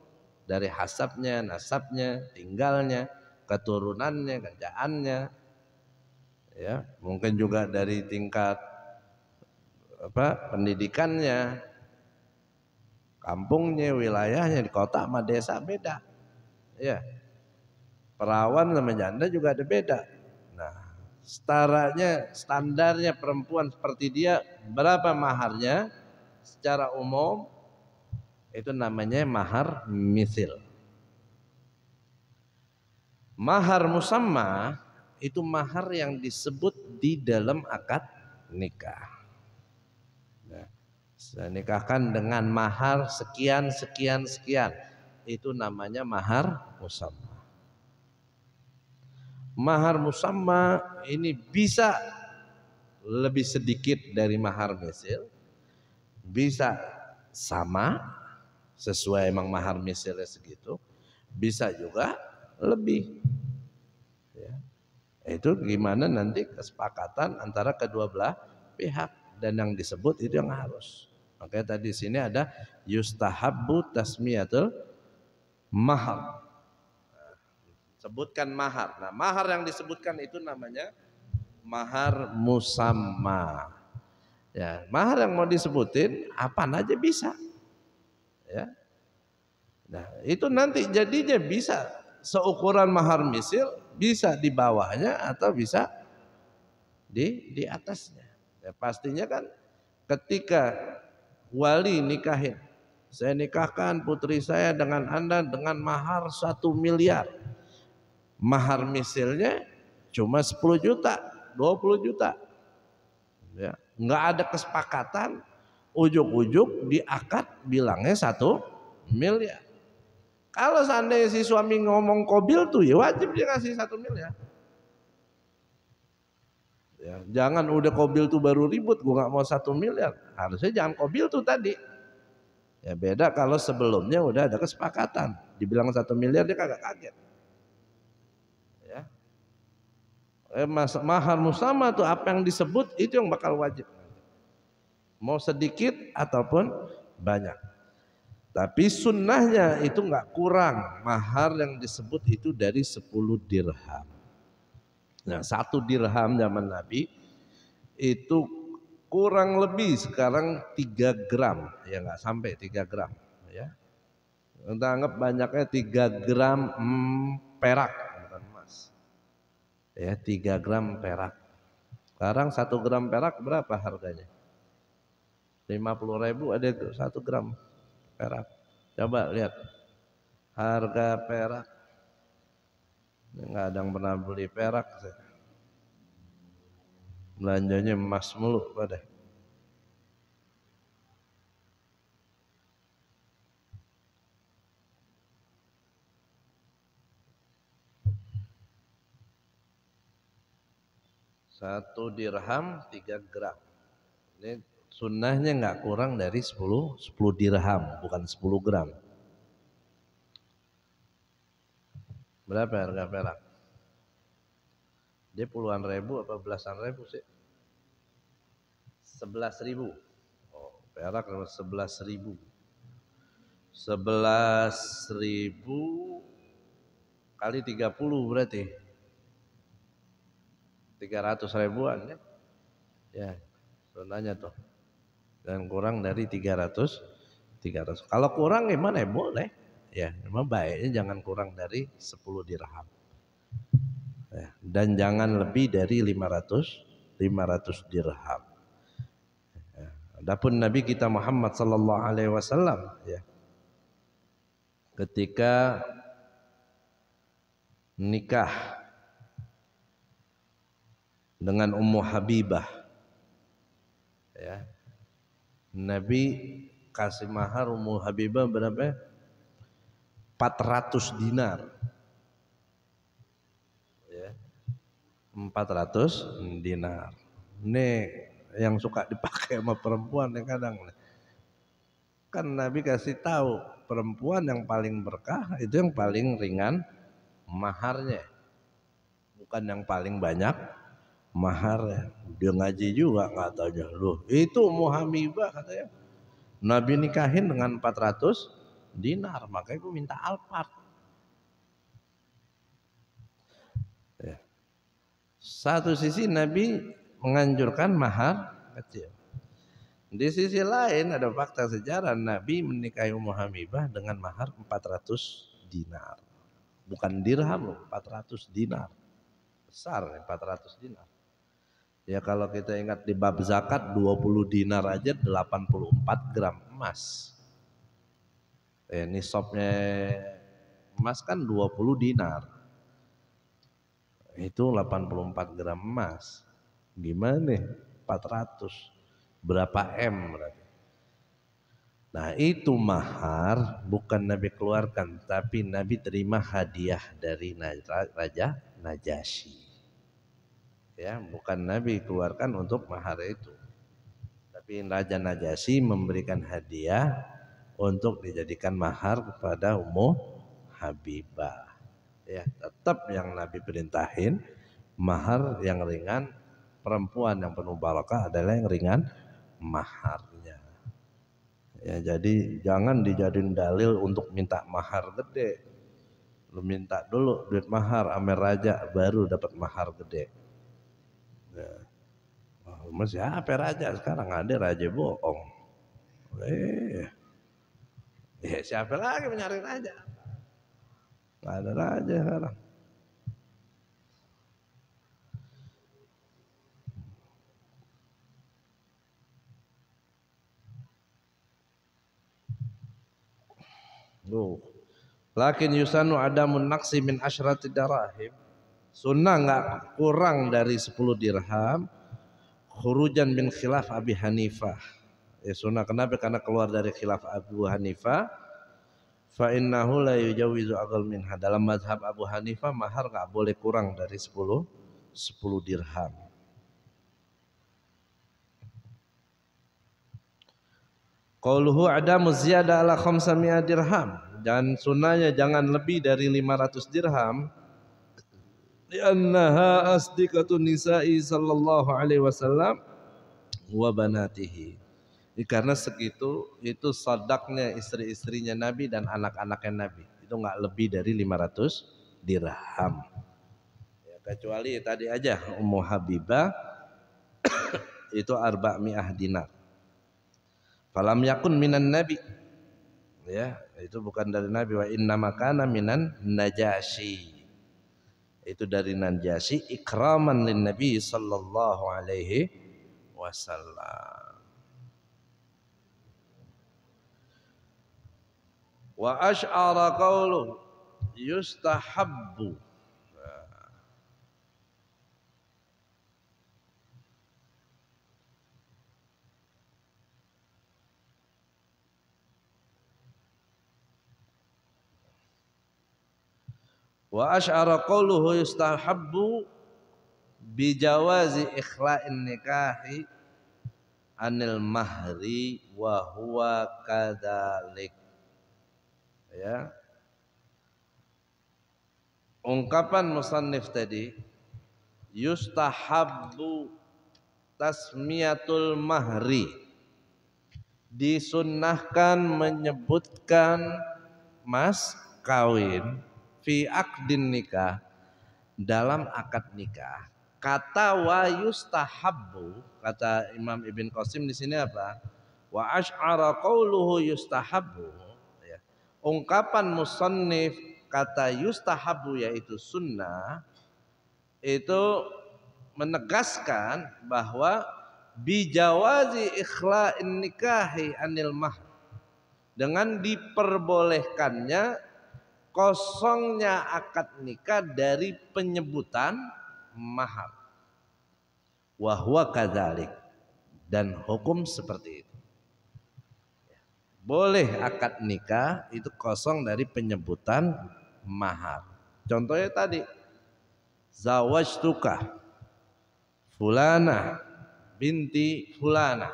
A: dari hasabnya, nasabnya, tinggalnya, keturunannya, kerjaannya. Ya, mungkin juga dari tingkat apa? pendidikannya, kampungnya, wilayahnya, di kota sama desa beda. Ya. Perawan sama janda juga ada beda setaranya standarnya perempuan seperti dia berapa maharnya secara umum itu namanya mahar misil mahar musamma itu mahar yang disebut di dalam akad nikah nah, saya nikahkan dengan mahar sekian sekian sekian itu namanya mahar musamma mahar musamma ini bisa lebih sedikit dari mahar misil, bisa sama sesuai emang mahar misilnya segitu, bisa juga lebih. Ya. Itu gimana nanti kesepakatan antara kedua belah pihak dan yang disebut itu yang harus. Makanya tadi sini ada yustahabbu tasmiyatul mahar sebutkan mahar. Nah, mahar yang disebutkan itu namanya mahar musamma. Ya, mahar yang mau disebutin apa aja bisa. Ya. Nah, itu nanti jadinya bisa seukuran mahar misil bisa di bawahnya atau bisa di di atasnya. Ya, pastinya kan ketika wali nikahin, saya nikahkan putri saya dengan Anda dengan mahar satu miliar mahar misilnya cuma 10 juta, 20 juta. Ya, nggak ada kesepakatan, ujuk-ujuk di akad bilangnya satu miliar. Kalau seandainya si suami ngomong kobil tuh ya wajib dia ngasih satu miliar. Ya, jangan udah kobil tuh baru ribut, gua nggak mau satu miliar. Harusnya jangan kobil tuh tadi. Ya beda kalau sebelumnya udah ada kesepakatan, dibilang satu miliar dia kagak kaget. eh, mahar musama itu apa yang disebut itu yang bakal wajib. Mau sedikit ataupun banyak. Tapi sunnahnya itu nggak kurang. Mahar yang disebut itu dari 10 dirham. Nah satu dirham zaman Nabi itu kurang lebih sekarang 3 gram. Ya nggak sampai 3 gram. Ya. Kita anggap banyaknya 3 gram hmm, perak ya 3 gram perak. Sekarang 1 gram perak berapa harganya? 50 ribu ada 1 gram perak. Coba lihat harga perak. Enggak ada yang pernah beli perak. Belanjanya emas mulu pada. Satu dirham tiga gram. Ini sunnahnya nggak kurang dari sepuluh sepuluh dirham, bukan sepuluh gram. Berapa harga perak? Dia puluhan ribu apa belasan ribu sih? Sebelas ribu. Oh, perak sebelas ribu. Sebelas ribu kali tiga puluh berarti 300 ribuan kan? Ya, sebenarnya tuh. Dan kurang dari tiga ratus tiga ratus. Kalau kurang gimana ya boleh. Ya, memang baiknya jangan kurang dari sepuluh dirham. Ya, dan jangan lebih dari lima ratus lima ratus dirham. Ya, adapun Nabi kita Muhammad sallallahu alaihi wasallam ya. Ketika nikah dengan Ummu Habibah. Ya. Nabi kasih mahar Ummu Habibah berapa? 400 dinar. Ya. 400 dinar. Nih yang suka dipakai sama perempuan yang kadang. Kan Nabi kasih tahu perempuan yang paling berkah itu yang paling ringan maharnya. Bukan yang paling banyak mahar ya, dia ngaji juga nggak tahu aja loh itu muhamibah katanya Nabi nikahin dengan 400 dinar makanya gue minta alpar. ya. satu sisi Nabi menganjurkan mahar kecil di sisi lain ada fakta sejarah Nabi menikahi Ummu Hamibah dengan mahar 400 dinar bukan dirham 400 dinar besar 400 dinar Ya kalau kita ingat di bab zakat 20 dinar aja 84 gram emas. Eh, ini sopnya emas kan 20 dinar. Itu 84 gram emas. Gimana? nih 400. Berapa M berarti? Nah itu mahar bukan Nabi keluarkan tapi Nabi terima hadiah dari Raja Najasyi ya bukan Nabi keluarkan untuk mahar itu tapi Raja Najasi memberikan hadiah untuk dijadikan mahar kepada Ummu Habibah ya tetap yang Nabi perintahin mahar yang ringan perempuan yang penuh barokah adalah yang ringan maharnya ya jadi jangan dijadiin dalil untuk minta mahar gede lu minta dulu duit mahar amir raja baru dapat mahar gede Ya. Mas siapa ya, raja sekarang ada raja bohong. Eh, ya siapa lagi mencari raja? Gak ada raja sekarang. Loh. Lakin yusanu adamun naqsi min asyrati darahim sunnah nggak kurang dari 10 dirham khurujan bin khilaf Abi Hanifah ya sunnah kenapa karena keluar dari khilaf Abu Hanifah fa innahu la yujawizu aqal minha dalam mazhab Abu Hanifah mahar nggak boleh kurang dari 10 10 dirham Qauluhu adamu ziyada ala 500 dirham dan sunnahnya jangan lebih dari 500 dirham li'annaha asdiqatun nisa'i sallallahu alaihi wasallam wa banatihi. Karena segitu itu sadaknya istri-istrinya Nabi dan anak-anaknya Nabi. Itu nggak lebih dari 500 dirham. Ya, kecuali tadi aja Ummu Habibah itu arba mi'ah dinar. Falam yakun minan Nabi. Ya, itu bukan dari Nabi wa inna makana minan najasyi itu dari Najasyi ikraman lin Nabi sallallahu alaihi wasallam. Wa asy'ara qawlu yustahabbu Wa asy'ara qawluhu yustahabbu bijawazi ikhla'in nikahi anil mahri wa huwa kadalik. Ya. Ungkapan musannif tadi yustahabbu tasmiyatul mahri disunnahkan menyebutkan mas kawin fi akdin nikah dalam akad nikah kata wa yustahabbu kata Imam Ibn Qasim di sini apa wa asy'ara qauluhu yustahabbu ya. ungkapan musannif kata yustahabbu yaitu sunnah itu menegaskan bahwa bijawazi ikhla'in nikahi anil mahr dengan diperbolehkannya kosongnya akad nikah dari penyebutan mahar. Wahwa kadalik dan hukum seperti itu. Boleh akad nikah itu kosong dari penyebutan mahar. Contohnya tadi tukah, fulana binti fulana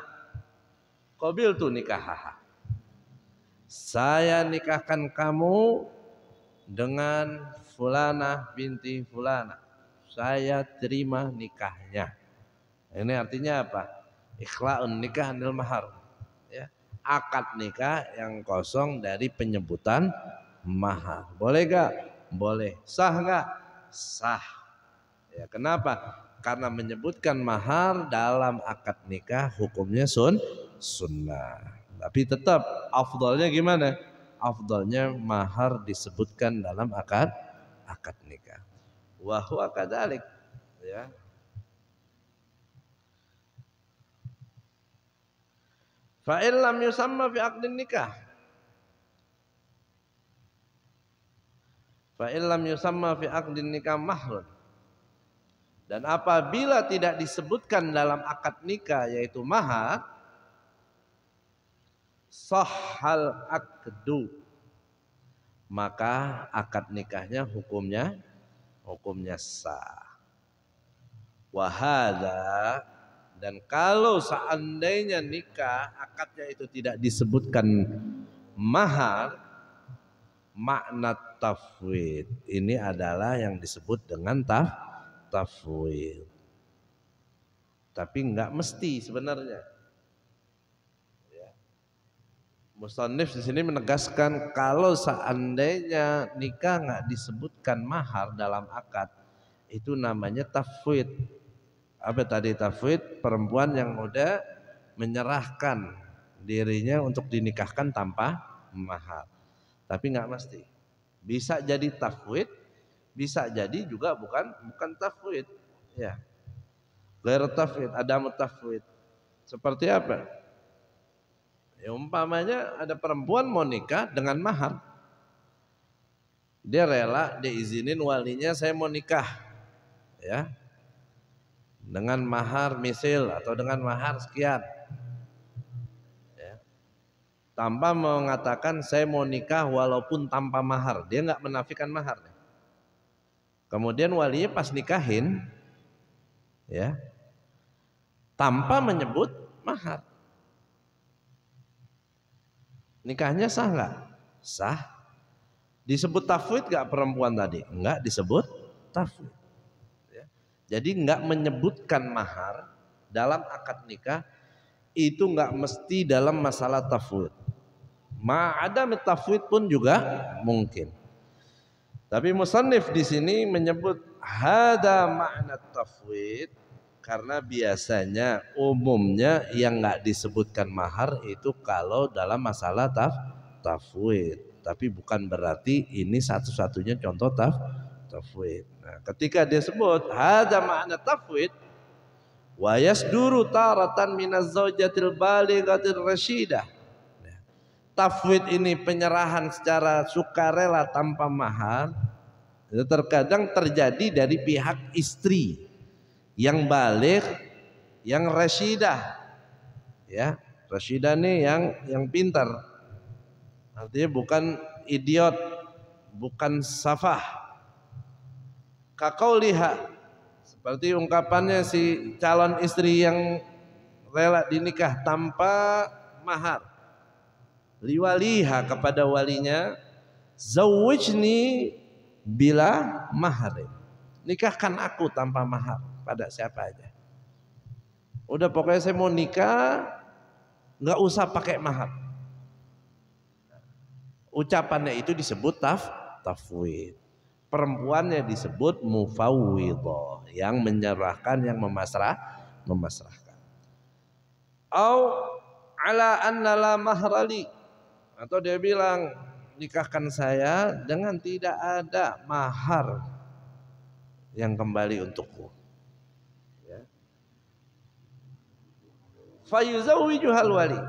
A: kobil qabiltu nikahaha. Saya nikahkan kamu dengan fulana binti fulana. Saya terima nikahnya. Ini artinya apa? Ikhlaun nikah anil mahar. Ya. Akad nikah yang kosong dari penyebutan mahar. Boleh gak? Boleh. Sah gak? Sah. Ya, kenapa? Karena menyebutkan mahar dalam akad nikah hukumnya sun sunnah. Tapi tetap afdolnya gimana? afdalnya mahar disebutkan dalam akad akad nikah. Wa huwa kadzalik ya. Fa illam yusamma fi akad nikah. Fa illam yusamma fi akad nikah mahrun. Dan apabila tidak disebutkan dalam akad nikah yaitu mahar, sahal akdu maka akad nikahnya hukumnya hukumnya sah wahada dan kalau seandainya nikah akadnya itu tidak disebutkan mahar makna tafwid ini adalah yang disebut dengan taf tafwid tapi enggak mesti sebenarnya Musonif di sini menegaskan kalau seandainya nikah nggak disebutkan mahar dalam akad itu namanya tafwid. Apa tadi tafwid? Perempuan yang udah menyerahkan dirinya untuk dinikahkan tanpa mahar. Tapi nggak mesti. Bisa jadi tafwid, bisa jadi juga bukan bukan tafwid. Ya. Gair tafwid, ada mutafwid. Seperti apa? Ya, umpamanya ada perempuan mau nikah dengan mahar. Dia rela, dia izinin walinya saya mau nikah. Ya. Dengan mahar misil atau dengan mahar sekian. Ya. Tanpa mengatakan saya mau nikah walaupun tanpa mahar. Dia nggak menafikan mahar. Kemudian walinya pas nikahin ya tanpa menyebut mahar. Nikahnya sah nggak? Sah. Disebut tafwid nggak perempuan tadi? Enggak disebut tafwid. Ya. Jadi nggak menyebutkan mahar dalam akad nikah itu nggak mesti dalam masalah tafwid. Ma ada tafwid pun juga mungkin. Tapi musannif di sini menyebut hada makna tafwid karena biasanya umumnya yang nggak disebutkan mahar itu kalau dalam masalah taf tafwid. Tapi bukan berarti ini satu-satunya contoh taf tafwid. Nah, ketika dia sebut ada makna tafwid wayas duru taratan minaz zaujatil balighatir rasyidah. Nah, tafwid ini penyerahan secara sukarela tanpa mahar terkadang terjadi dari pihak istri yang balik, yang residah, Ya, residah nih yang yang pintar. Artinya bukan idiot, bukan safah. Kakau lihat seperti ungkapannya si calon istri yang rela dinikah tanpa mahar. Liwaliha kepada walinya, zawijni bila mahar. Nikahkan aku tanpa mahar pada siapa aja. Udah pokoknya saya mau nikah, nggak usah pakai mahar. Ucapannya itu disebut taf, tafwid. Perempuannya disebut mufawwidho, yang menyerahkan, yang memasrah, memasrahkan. Au ala anna la mahrali. Atau dia bilang, nikahkan saya dengan tidak ada mahar yang kembali untukku. fayuzawijuhal wali.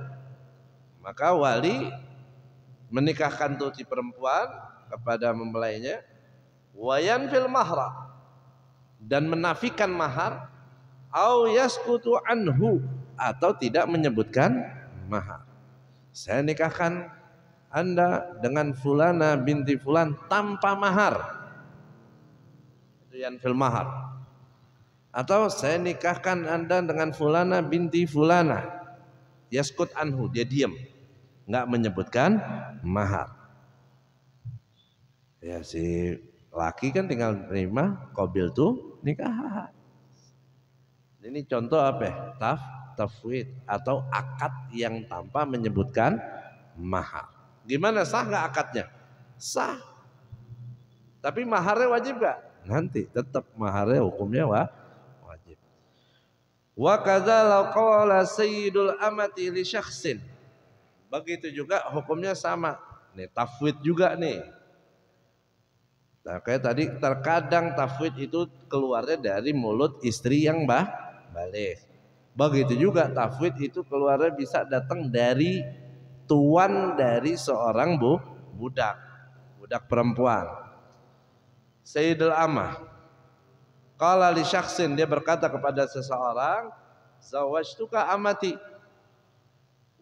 A: Maka wali menikahkan tuti perempuan kepada mempelainya wayan fil mahra dan menafikan mahar au yaskutu anhu atau tidak menyebutkan mahar. Saya nikahkan Anda dengan fulana binti fulan tanpa mahar. Itu yang fil mahar. Atau saya nikahkan Anda dengan fulana binti fulana. Yaskut anhu, dia diam. nggak menyebutkan mahar. Ya si laki kan tinggal terima kobil tuh nikah. Ini contoh apa ya? Taf, tafwid atau akad yang tanpa menyebutkan mahar. Gimana sah nggak akadnya? Sah. Tapi maharnya wajib gak? Nanti tetap maharnya hukumnya wah Wa kadzalau qala sayyidul amati li syakhsin. Begitu juga hukumnya sama. Nih tafwid juga nih. Nah, kayak tadi terkadang tafwid itu keluarnya dari mulut istri yang bah balik. Begitu juga tafwid itu keluarnya bisa datang dari tuan dari seorang bu budak, budak perempuan. Sayyidul Amah kalau li syaksin dia berkata kepada seseorang, "Zawajtuka amati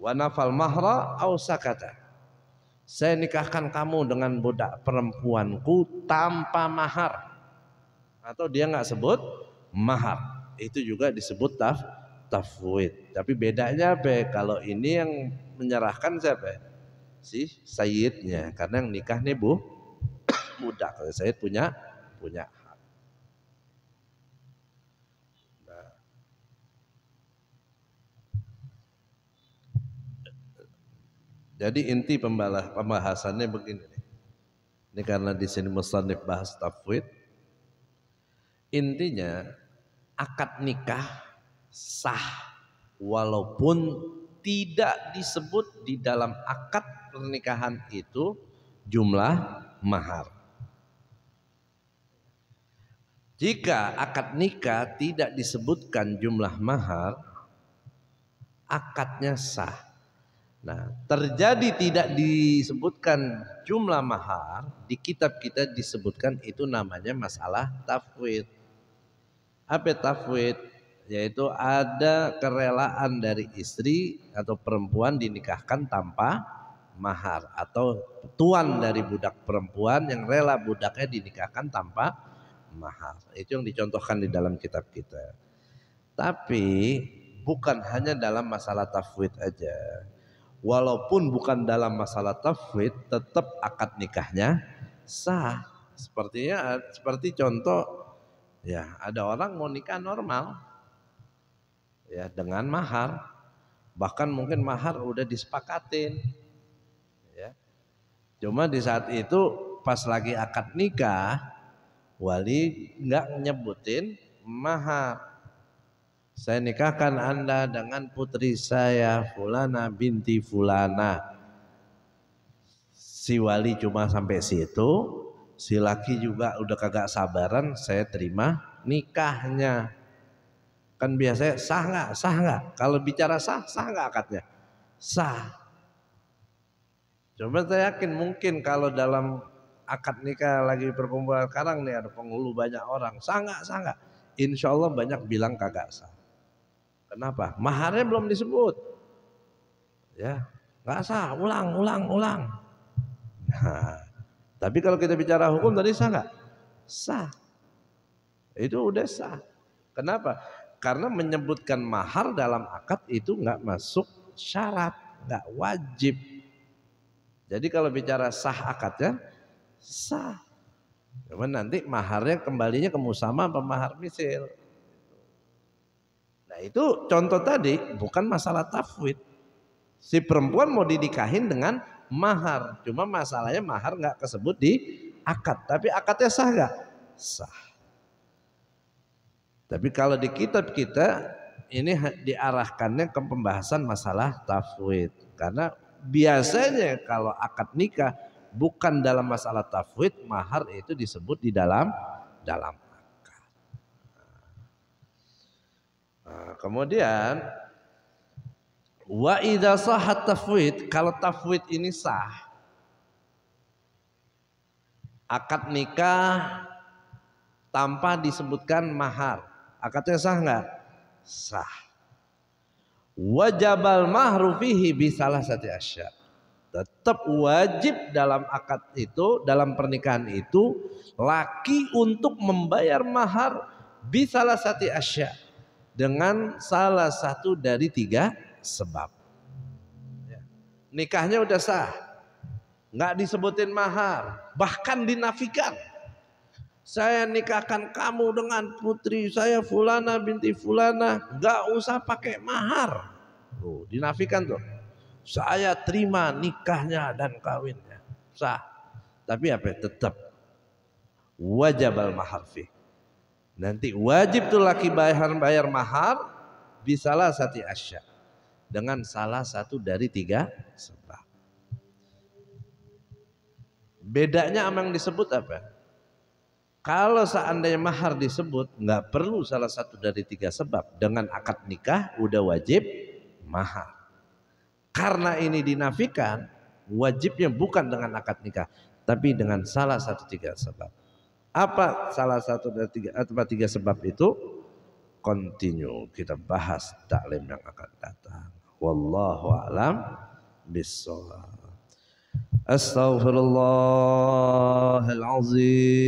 A: wa nafal mahra au sakata." Saya nikahkan kamu dengan budak perempuanku tanpa mahar. Atau dia nggak sebut mahar. Itu juga disebut taf tafwid. Tapi bedanya apa? Kalau ini yang menyerahkan siapa? Si sayidnya. Karena yang nikah nih bu budak. Sayid punya punya Jadi inti pembalah, pembahasannya begini Ini karena di sini musanif bahas tafwid. Intinya akad nikah sah walaupun tidak disebut di dalam akad pernikahan itu jumlah mahar. Jika akad nikah tidak disebutkan jumlah mahar, akadnya sah. Nah, terjadi tidak disebutkan jumlah mahar, di kitab kita disebutkan itu namanya masalah tafwid. Apa tafwid? Yaitu ada kerelaan dari istri atau perempuan dinikahkan tanpa mahar atau tuan dari budak perempuan yang rela budaknya dinikahkan tanpa mahar. Itu yang dicontohkan di dalam kitab kita. Tapi bukan hanya dalam masalah tafwid aja walaupun bukan dalam masalah tafwid tetap akad nikahnya sah sepertinya seperti contoh ya ada orang mau nikah normal ya dengan mahar bahkan mungkin mahar udah disepakatin ya cuma di saat itu pas lagi akad nikah wali nggak nyebutin mahar saya nikahkan Anda dengan putri saya Fulana binti Fulana. Si wali cuma sampai situ, si laki juga udah kagak sabaran, saya terima nikahnya. Kan biasanya sah nggak, sah nggak. Kalau bicara sah, sah nggak akadnya? Sah. Coba saya yakin mungkin kalau dalam akad nikah lagi perkumpulan sekarang nih ada penghulu banyak orang, sah nggak, sah nggak. Insya Allah banyak bilang kagak sah. Kenapa? Maharnya belum disebut. Ya, nggak sah. Ulang, ulang, ulang. Nah, tapi kalau kita bicara hukum tadi sah nggak? Sah. Itu udah sah. Kenapa? Karena menyebutkan mahar dalam akad itu nggak masuk syarat, nggak wajib. Jadi kalau bicara sah akadnya, sah. Cuman nanti maharnya kembalinya ke musama pemahar misil itu contoh tadi bukan masalah tafwid. Si perempuan mau didikahin dengan mahar. Cuma masalahnya mahar nggak kesebut di akad. Tapi akadnya sah gak? Sah. Tapi kalau di kitab kita ini diarahkannya ke pembahasan masalah tafwid. Karena biasanya kalau akad nikah bukan dalam masalah tafwid, mahar itu disebut di dalam dalam Kemudian wa idza sahat tafwid, kalau tafwid ini sah. Akad nikah tanpa disebutkan mahar. Akadnya sah nggak? Sah. Wajabal mahru fihi bisalah sati asya. Tetap wajib dalam akad itu, dalam pernikahan itu, laki untuk membayar mahar bisalah sati asya dengan salah satu dari tiga sebab. Ya. Nikahnya udah sah, nggak disebutin mahar, bahkan dinafikan. Saya nikahkan kamu dengan putri saya Fulana binti Fulana, nggak usah pakai mahar. Tuh, dinafikan tuh. Saya terima nikahnya dan kawinnya. Sah. Tapi apa? Ya? Tetap wajib al mahar Nanti wajib tuh laki bayar bayar mahar di salah satu asya dengan salah satu dari tiga sebab. Bedanya amang disebut apa? Kalau seandainya mahar disebut nggak perlu salah satu dari tiga sebab dengan akad nikah udah wajib mahar. Karena ini dinafikan wajibnya bukan dengan akad nikah tapi dengan salah satu tiga sebab. Apa salah satu dari tiga eh, atau tiga sebab itu? Continue kita bahas taklim yang akan datang. Wallahu alam bissawab. azim